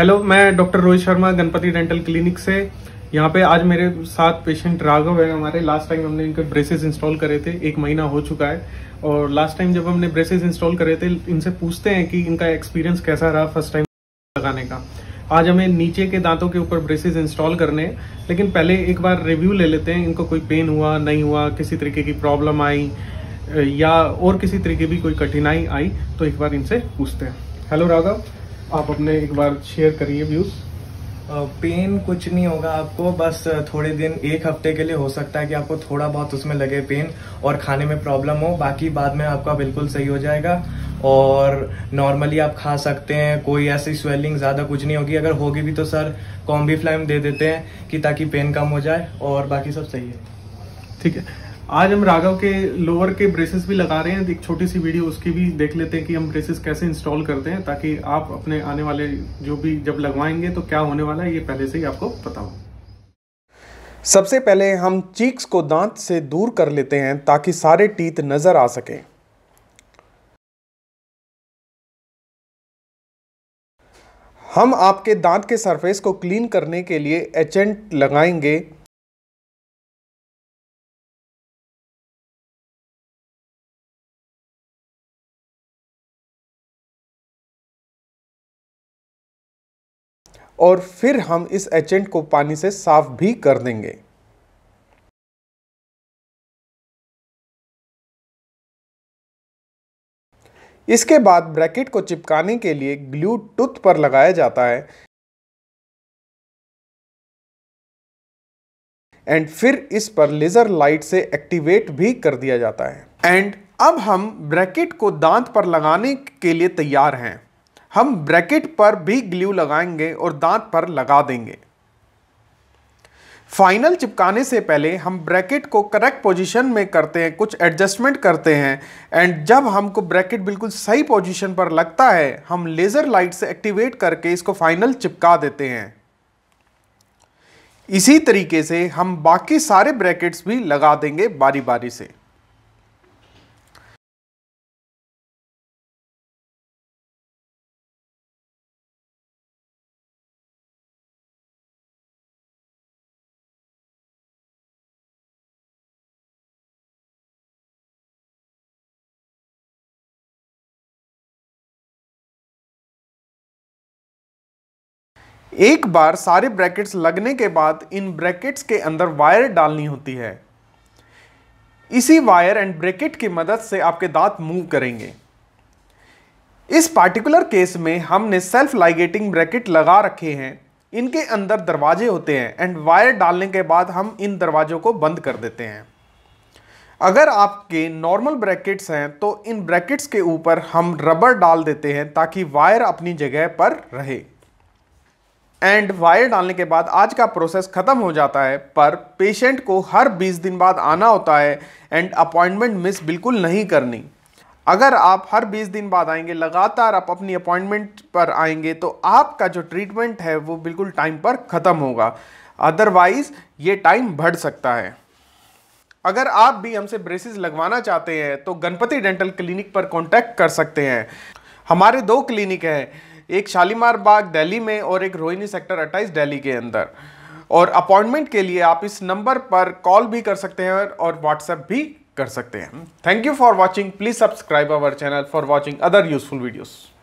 hello मैं doctor Rohit Sharma Ganpati dental clinic से यहाँ पे आज मेरे साथ पेशेंट राघव है हमारे लास्ट टाइम हमने इनके ब्रेसेस इंस्टॉल करे थे एक महीना हो चुका है और लास्ट टाइम जब हमने ब्रेसेस इंस्टॉल करे थे इनसे पूछते हैं कि इनका एक्सपीरियंस कैसा रहा फर्स्ट टाइम लगाने का आज हमें नीचे के दांतों के ऊपर ब्रेसेस इंस्टॉल करने हैं लेकिन पहले एक बार रिव्यू ले लेते हैं इनको कोई पेन हुआ नहीं हुआ किसी तरीके की प्रॉब्लम आई या और किसी तरीके की कोई कठिनाई आई तो एक बार इनसे पूछते हैं हेलो राघव आप अपने एक बार शेयर करिए व्यूज़ पेन कुछ नहीं होगा आपको बस थोड़े दिन एक हफ्ते के लिए हो सकता है कि आपको थोड़ा बहुत उसमें लगे पेन और खाने में प्रॉब्लम हो बाकी बाद में आपका बिल्कुल सही हो जाएगा और नॉर्मली आप खा सकते हैं कोई ऐसी स्वेलिंग ज़्यादा कुछ नहीं होगी अगर होगी भी तो सर कॉम्बी फ्लाइम दे देते हैं कि ताकि पेन कम हो जाए और बाकी सब सही है ठीक है आज हम राघव के लोअर के ब्रेसेस भी लगा रहे हैं एक छोटी सी वीडियो उसकी भी देख लेते हैं कि हम ब्रेसेस कैसे इंस्टॉल करते हैं ताकि आप अपने आने वाले जो भी जब लगवाएंगे तो क्या होने वाला है ये पहले से ही आपको पता हो सबसे पहले हम चीक्स को दांत से दूर कर लेते हैं ताकि सारे टीत नज़र आ सके हम आपके दांत के सरफेस को क्लीन करने के लिए एचेंट लगाएंगे और फिर हम इस एजेंट को पानी से साफ भी कर देंगे इसके बाद ब्रैकेट को चिपकाने के लिए ग्लू टूथ पर लगाया जाता है एंड फिर इस पर लेजर लाइट से एक्टिवेट भी कर दिया जाता है एंड अब हम ब्रैकेट को दांत पर लगाने के लिए तैयार हैं हम ब्रैकेट पर भी ग्लू लगाएंगे और दांत पर लगा देंगे फाइनल चिपकाने से पहले हम ब्रैकेट को करेक्ट पोजीशन में करते हैं कुछ एडजस्टमेंट करते हैं एंड जब हमको ब्रैकेट बिल्कुल सही पोजीशन पर लगता है हम लेज़र लाइट से एक्टिवेट करके इसको फाइनल चिपका देते हैं इसी तरीके से हम बाकी सारे ब्रैकेट्स भी लगा देंगे बारी बारी से एक बार सारे ब्रैकेट्स लगने के बाद इन ब्रैकेट्स के अंदर वायर डालनी होती है इसी वायर एंड ब्रैकेट की मदद से आपके दांत मूव करेंगे इस पार्टिकुलर केस में हमने सेल्फ लाइगेटिंग ब्रैकेट लगा रखे हैं इनके अंदर दरवाजे होते हैं एंड वायर डालने के बाद हम इन दरवाज़ों को बंद कर देते हैं अगर आपके नॉर्मल ब्रैकेट्स हैं तो इन ब्रैकेट्स के ऊपर हम रबर डाल देते हैं ताकि वायर अपनी जगह पर रहे एंड वायर डालने के बाद आज का प्रोसेस ख़त्म हो जाता है पर पेशेंट को हर 20 दिन बाद आना होता है एंड अपॉइंटमेंट मिस बिल्कुल नहीं करनी अगर आप हर 20 दिन बाद आएंगे लगातार आप अपनी अपॉइंटमेंट पर आएंगे तो आपका जो ट्रीटमेंट है वो बिल्कुल टाइम पर ख़त्म होगा अदरवाइज़ ये टाइम बढ़ सकता है अगर आप भी हमसे ब्रेसिस लगवाना चाहते हैं तो गणपति डेंटल क्लिनिक पर कॉन्टैक्ट कर सकते हैं हमारे दो क्लिनिक हैं एक शालीमार बाग दिल्ली में और एक रोहिणी सेक्टर अट्ठाईस दिल्ली के अंदर और अपॉइंटमेंट के लिए आप इस नंबर पर कॉल भी कर सकते हैं और व्हाट्सएप भी कर सकते हैं thank you for watching please subscribe our channel for watching other useful videos